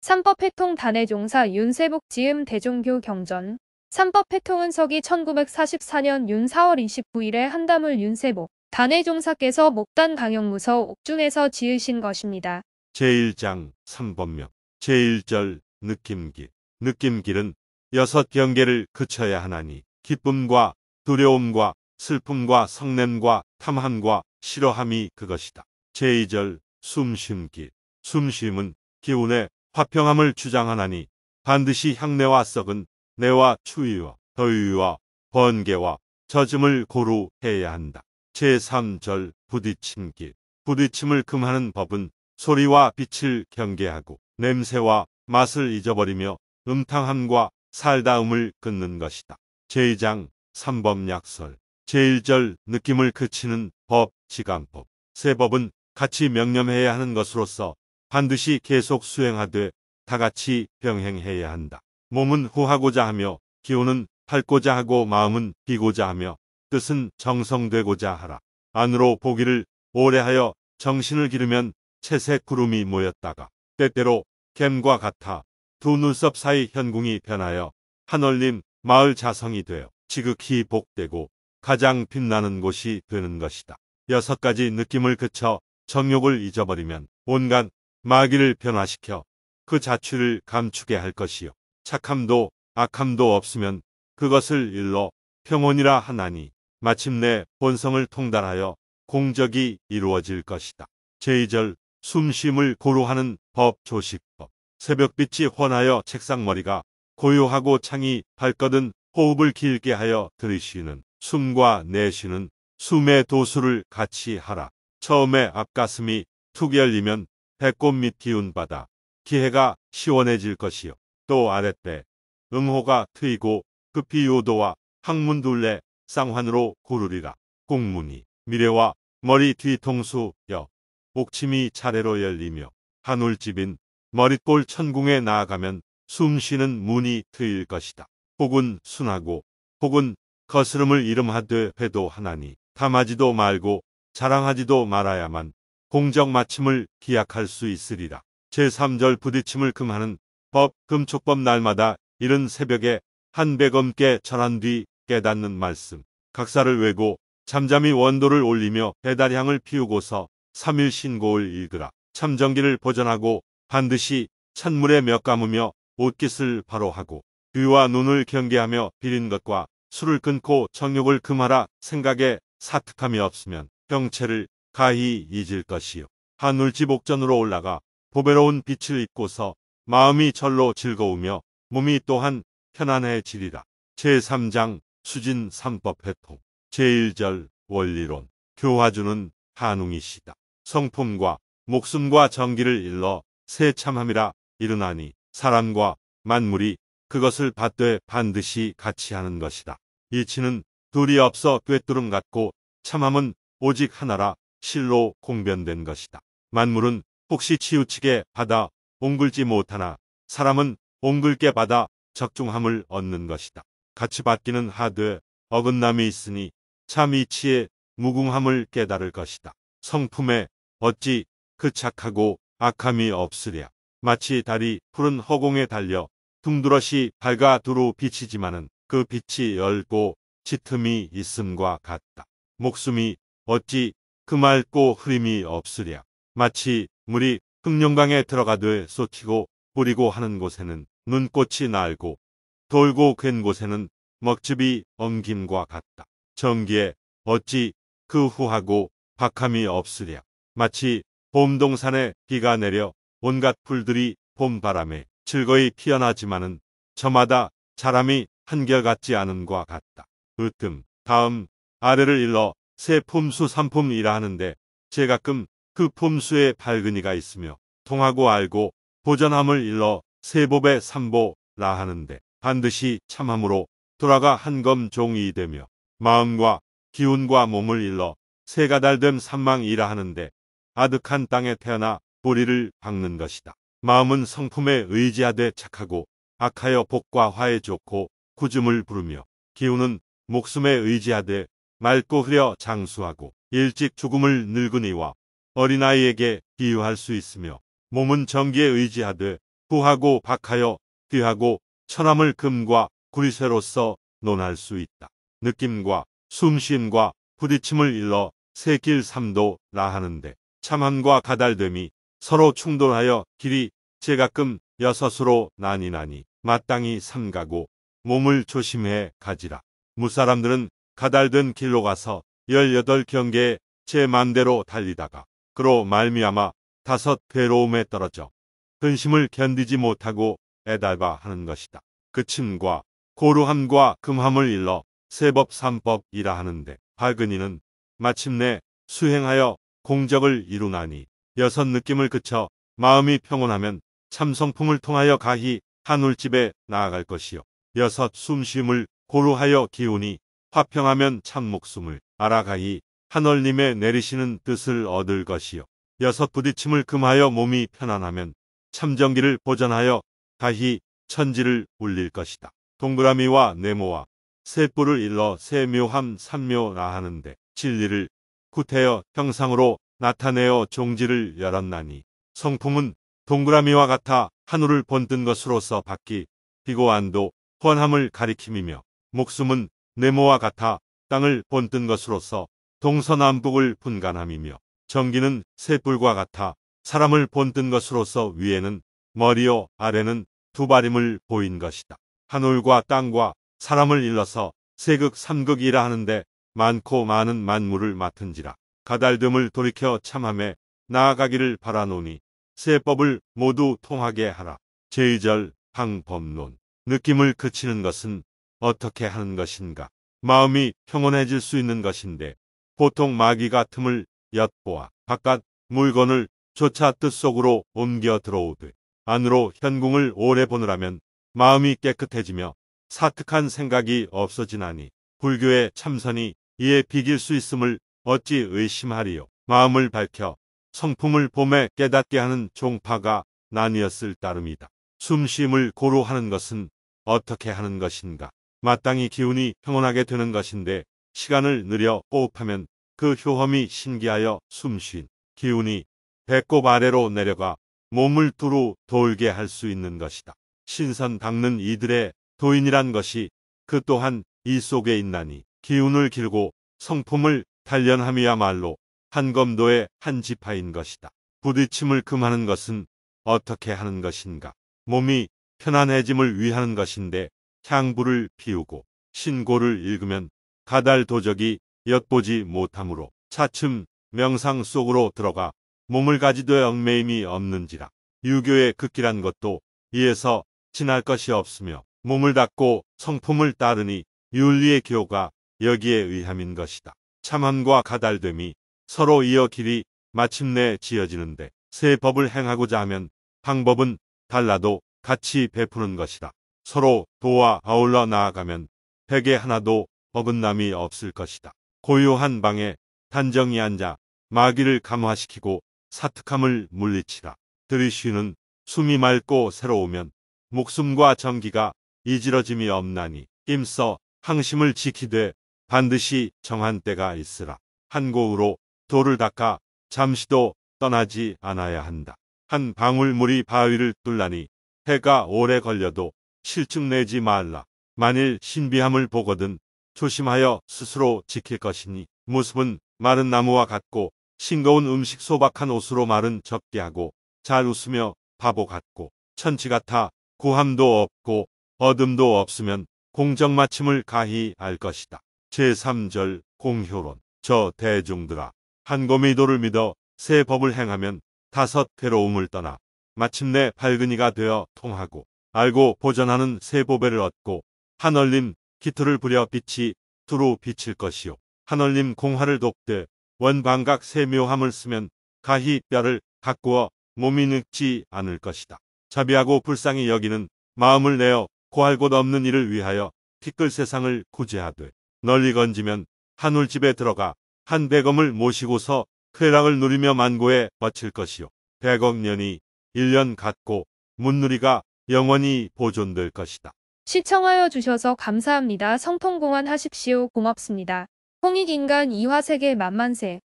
삼법회통 단해종사 윤세복 지음 대종교 경전 삼법회통은 서기 1944년 윤 4월 29일에 한담을 윤세복 단해종사께서 목단 강영무서 옥중에서 지으신 것입니다. 제1장 3번명 제1절 느낌기 느낌길은 여섯 경계를 그쳐야 하나니 기쁨과 두려움과 슬픔과 성냄과 탐함과 싫어함이 그것이다. 제2절 숨쉼기 숨쉼은 기운의 화평함을 주장하나니 반드시 향내와 썩은 내와 추위와 더위와 번개와 젖음을 고루 해야 한다. 제3절 부딪힌 길 부딪힘을 금하는 법은 소리와 빛을 경계하고 냄새와 맛을 잊어버리며 음탕함과 살다움을 끊는 것이다. 제2장 3법 약설 제1절 느낌을 그치는 법 지감법 세 법은 같이 명념해야 하는 것으로서 반드시 계속 수행하되 다같이 병행해야 한다. 몸은 후하고자 하며 기호는 팔고자 하고 마음은 비고자 하며 뜻은 정성되고자 하라. 안으로 보기를 오래하여 정신을 기르면 채색 구름이 모였다가 때때로 갬과 같아 두 눈썹 사이 현궁이 변하여 한얼림 마을 자성이 되어 지극히 복되고 가장 빛나는 곳이 되는 것이다. 여섯 가지 느낌을 그쳐 정욕을 잊어버리면 온갖 마귀를 변화시켜 그 자취를 감추게 할 것이요. 착함도 악함도 없으면 그것을 일러 평온이라 하나니 마침내 본성을 통달하여 공적이 이루어질 것이다. 제2절 숨쉼을 고루하는 법 조식법 새벽빛이 훤하여 책상머리가 고요하고 창이 밝거든 호흡을 길게 하여 들이쉬는 숨과 내쉬는 숨의 도수를 같이 하라. 처음에 앞가슴이 툭 열리면 배꼽 밑이 운바다 기해가 시원해질 것이요. 또 아랫배 응호가 트이고 급히 요도와 항문 둘레 쌍환으로 구르리라. 공문이 미래와 머리 뒤통수 여 옥침이 차례로 열리며 한울집인 머릿골 천궁에 나아가면 숨쉬는 문이 트일 것이다. 혹은 순하고 혹은 거스름을 이름하되 회도 하나니 탐하지도 말고 자랑하지도 말아야만 공적 마침을 기약할 수 있으리라. 제3절 부딪힘을 금하는 법 금촉법 날마다 이른 새벽에 한백엄께 전한 뒤 깨닫는 말씀. 각사를 외고 잠잠히 원도를 올리며 배달향을 피우고서 3일 신고을 읽으라. 참정기를 보전하고 반드시 찬물에 몇 감으며 옷깃을 바로 하고 귀와 눈을 경계하며 비린 것과 술을 끊고 정욕을 금하라 생각에 사특함이 없으면 형체를 가히 잊을 것이요. 한 울집 옥전으로 올라가 보배로운 빛을 입고서 마음이 절로 즐거우며 몸이 또한 편안해지리라. 제3장 수진 3법 회통 제1절 원리론 교화주는 한웅이시다. 성품과 목숨과 정기를 일러 새 참함이라 이르나니 사람과 만물이 그것을 받되 반드시 같이 하는 것이다. 이치는 둘이 없어 꿰뚫음 같고 참함은 오직 하나라 실로 공변된 것이다. 만물은 혹시 치우치게 받아 옹글지 못하나 사람은 옹글게 받아 적중함을 얻는 것이다. 같이 받기는 하되 어긋남이 있으니 참 이치의 무궁함을 깨달을 것이다. 성품에 어찌 그 착하고 악함이 없으랴. 마치 달이 푸른 허공에 달려 둥두러시 밝아 두루 비치지만은 그 빛이 열고 짙음이 있음과 같다. 목숨이 어찌 그 맑고 흐림이 없으랴. 마치 물이 흑룡강에 들어가되 쏟히고 뿌리고 하는 곳에는 눈꽃이 날고 돌고 괜 곳에는 먹즙이 엉김과 같다. 정기에 어찌 그 후하고 박함이 없으랴. 마치 봄동산에 비가 내려 온갖 풀들이 봄바람에 즐거이 피어나지만은 저마다 사람이 한결같지 않은과 같다. 으뜸 다음 아래를 일러 새 폼수 삼폼이라 하는데 제가끔 그 폼수에 밝은이가 있으며 통하고 알고 보전함을 일러 세법의 삼보라 하는데 반드시 참함으로 돌아가 한검 종이 되며 마음과 기운과 몸을 일러 새가달됨 산망이라 하는데 아득한 땅에 태어나 뿌리를 박는 것이다. 마음은 성품에 의지하되 착하고 악하여 복과 화에 좋고 구즘을 부르며 기운은 목숨에 의지하되 맑고 흐려 장수하고 일찍 죽음을 늙은이와 어린아이에게 비유할 수 있으며 몸은 정기에 의지하되 후하고 박하여 귀하고 천함을 금과 구리쇠로서 논할 수 있다. 느낌과 숨쉼과 부딪힘을 일러 새길 삼도 나하는데 참함과 가달됨이 서로 충돌하여 길이 제가끔 여섯으로 나니나니 마땅히 삼가고 몸을 조심해 가지라. 무사람들은 가달든 길로 가서 1 8경계제 맘대로 달리다가 그로 말미암아 다섯 괴로움에 떨어져 근심을 견디지 못하고 애달바 하는 것이다. 그침과 고루함과 금함을 일러 세법 삼법이라 하는데 발은이는 마침내 수행하여 공적을 이루나니 여섯 느낌을 그쳐 마음이 평온하면 참성품을 통하여 가히 한울집에 나아갈 것이요 여섯 숨쉼을 고루하여 기운이 화평하면 참 목숨을 알아가이 하늘님의 내리시는 뜻을 얻을 것이요. 여섯 부딪힘을 금하여 몸이 편안하면 참정기를 보전하여 다시 천지를 울릴 것이다. 동그라미와 네모와 셀뿔을 일러 세묘함 삼묘라 하는데 진리를 구태여 형상으로 나타내어 종지를 열었나니 성품은 동그라미와 같아 하늘을 본뜬 것으로서 받기 비고안도 헌함을 가리킴이며 목숨은 네모와 같아 땅을 본뜬 것으로서 동서남북을 분간함이며 전기는 쇠불과 같아 사람을 본뜬 것으로서 위에는 머리요 아래는 두 발임을 보인 것이다. 하늘과 땅과 사람을 일러서 세극 삼극이라 하는데 많고 많은 만물을 맡은지라 가달듬을 돌이켜 참함에 나아가기를 바라노니 세 법을 모두 통하게 하라. 제의절 방법론 느낌을 그치는 것은 어떻게 하는 것인가? 마음이 평온해질 수 있는 것인데 보통 마귀가 틈을 엿보아 바깥 물건을 조차 뜻 속으로 옮겨 들어오되 안으로 현궁을 오래 보느라면 마음이 깨끗해지며 사특한 생각이 없어지나니 불교의 참선이 이에 비길 수 있음을 어찌 의심하리요. 마음을 밝혀 성품을 봄에 깨닫게 하는 종파가 나뉘었을 따름이다. 숨쉼을 고루하는 것은 어떻게 하는 것인가? 마땅히 기운이 평온하게 되는 것인데 시간을 느려 호흡하면 그 효험이 신기하여 숨 쉰 기운이 배꼽 아래로 내려가 몸을 두루 돌게 할 수 있는 것이다. 신선 닦는 이들의 도인이란 것이 그 또한 이 속에 있나니 기운을 길고 성품을 단련함이야말로 한검도의 한 지파인 것이다. 부딪힘을 금하는 것은 어떻게 하는 것인가? 몸이 편안해짐을 위하는 것인데 향부를 피우고 신고를 읽으면 가달 도적이 엿보지 못하므로 차츰 명상 속으로 들어가 몸을 가지도 얽매임이 없는지라 유교의 극기란 것도 이에서 지날 것이 없으며 몸을 닦고 성품을 따르니 윤리의 교가 여기에 의함인 것이다. 참함과 가달됨이 서로 이어 길이 마침내 지어지는데 세 법을 행하고자 하면 방법은 달라도 같이 베푸는 것이다. 서로 도와 아울러 나아가면 백에 하나도 어긋남이 없을 것이다. 고요한 방에 단정히 앉아 마귀를 감화시키고 사특함을 물리치라. 들이쉬는 숨이 맑고 새로우면 목숨과 정기가 이지러짐이 없나니 임서 항심을 지키되 반드시 정한 때가 있으라. 한고우로 돌을 닦아 잠시도 떠나지 않아야 한다. 한 방울 물이 바위를 뚫라니 해가 오래 걸려도 실증내지 말라. 만일 신비함을 보거든 조심하여 스스로 지킬 것이니 모습은 마른 나무와 같고 싱거운 음식 소박한 옷으로 말은 적게 하고 잘 웃으며 바보 같고 천치 같아 고함도 없고 어둠도 없으면 공정 마침을 가히 알 것이다. 제3절 공효론 저 대중들아 한 고미도를 믿어 세 법을 행하면 다섯 괴로움을 떠나 마침내 밝은 이가 되어 통하고 알고 보전하는 세보배를 얻고 한얼림 기투를 부려 빛이 두루 비칠 것이요. 한얼림 공화를 돕되 원방각 세묘함을 쓰면 가히 뼈를 가꾸어 몸이 늙지 않을 것이다. 자비하고 불쌍히 여기는 마음을 내어 고할 곳 없는 일을 위하여 티끌 세상을 구제하되 널리 건지면 한울집에 들어가 한 백엄을 모시고서 쾌락을 누리며 만고에 바칠 것이요. 백억 년이 1년 같고 문누리가 영원히 보존될 것이다. 시청하여 주셔서 감사합니다. 성통공헌 하십시오. 고맙습니다. 홍익인간 이화세계 만만세